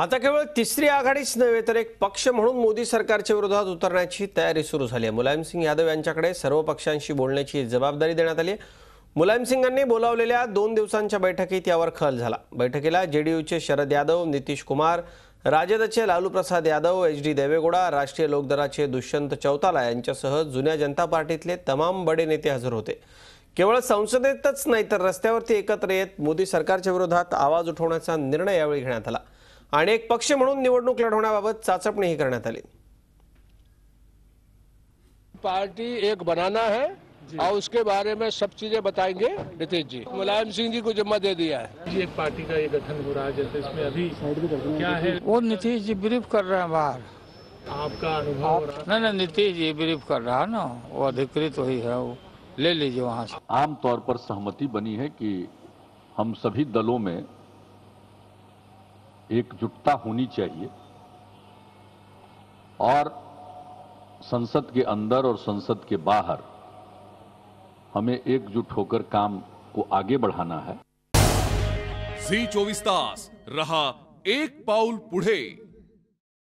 आता केवळ तिसरी आघाडीच नव्हे तर एक पक्ष म्हणून मोदी सरकारच्या विरोधात उतरण्याची तयारी सुरू झाली आहे मुलायमसिंग यादव यांच्याकडे सर्व पक्षांशी बोलण्याची जबाबदारी देण्यात आली आहे मुलायमसिंगांनी बोलावलेल्या दोन दिवसांच्या बैठकीत यावर खल झाला बैठकीला जेडीयूचे शरद यादव नितीश कुमार राजदचे लालू प्रसाद यादव एच डी देवेगौडा राष्ट्रीय लोकदलाचे दुष्यंत चौताला यांच्यासह जुन्या जनता पार्टीतले तमाम बडे नेते हजर होते केवळ संसदेतच नाही तर रस्त्यावरती एकत्र येत मोदी सरकारच्या विरोधात आवाज उठवण्याचा निर्णय यावेळी घेण्यात आला अनेक पक्ष म्हणून निवडणूक लढवण्याबाबत चाचपनी ही कर पार्टी एक बनाना है और उसके बारे में सब चीजें बताएंगे नीतीश जी मुलायम सिंह जी को जिम्मा दे दिया है एक पार्टी का ये गठन हो रहा है जैसे इसमें अभी क्या है वो नीतीश जी ब्रीफ कर रहे हैं बाहर आपका अनुभव आप, नहीं नहीं नीतीश जी ब्रीफ कर रहा है ना वो अधिकृत वही है वो ले लीजिए वहाँ से आमतौर पर सहमति बनी है की हम सभी दलों में एकजुटता होनी चाहिए और संसद के अंदर और संसद के बाहर हमें एकजुट होकर काम को आगे बढ़ाना है झी चौबीस तास रहा एक पाउल पुढे